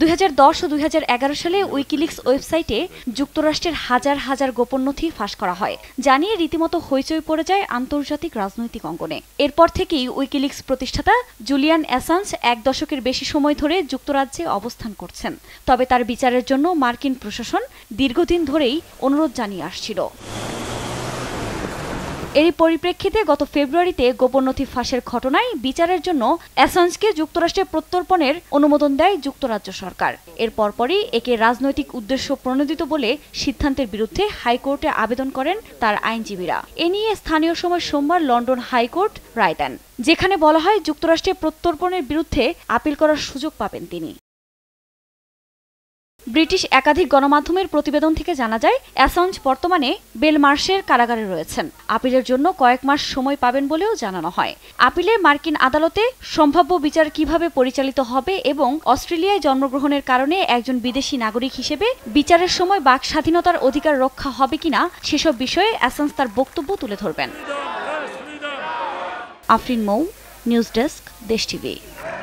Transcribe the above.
দুই ও দুই সালে উইকিলিক্স ওয়েবসাইটে যুক্তরাষ্ট্রের হাজার হাজার গোপন নথি ফাঁস করা হয় জানিয়ে রীতিমতো হইচই পড়ে যায় আন্তর্জাতিক রাজনৈতিক অঙ্গনে এরপর থেকেই উইকিলিক্স প্রতিষ্ঠাতা জুলিয়ান অ্যাসান্স এক দশকের বেশি সময় ধরে যুক্তরাজ্যে অবস্থান করছেন তবে তার বিচারের জন্য মার্কিন প্রশাসন দীর্ঘদিন ধরেই অনুরোধ জানিয়ে আসছিল এরই পরিপ্রেক্ষিতে গত ফেব্রুয়ারিতে গোপন নথি ফাঁসের ঘটনায় বিচারের জন্য অ্যাসাঞ্জকে যুক্তরাষ্ট্রে প্রত্যর্পণের অনুমোদন দেয় যুক্তরাজ্য সরকার এর পরপরই একে রাজনৈতিক উদ্দেশ্য প্রণোদিত বলে সিদ্ধান্তের বিরুদ্ধে হাইকোর্টে আবেদন করেন তার আইনজীবীরা এ নিয়ে স্থানীয় সময় সোমবার লন্ডন হাইকোর্ট রায় দেন যেখানে বলা হয় যুক্তরাষ্ট্রে প্রত্যর্পণের বিরুদ্ধে আপিল করার সুযোগ পাবেন তিনি ব্রিটিশ একাধিক গণমাধ্যমের প্রতিবেদন থেকে জানা যায় অ্যাসঞ্জ বর্তমানে বেলমার্শের কারাগারে রয়েছেন আপিলের জন্য কয়েক মাস সময় পাবেন বলেও জানানো হয় আপিলে মার্কিন আদালতে সম্ভাব্য বিচার কিভাবে পরিচালিত হবে এবং অস্ট্রেলিয়ায় জন্মগ্রহণের কারণে একজন বিদেশি নাগরিক হিসেবে বিচারের সময় বাক স্বাধীনতার অধিকার রক্ষা হবে কিনা সেসব বিষয়ে অ্যাসঞ্জ তার বক্তব্য তুলে ধরবেন Afrin Mou news desk Desh TV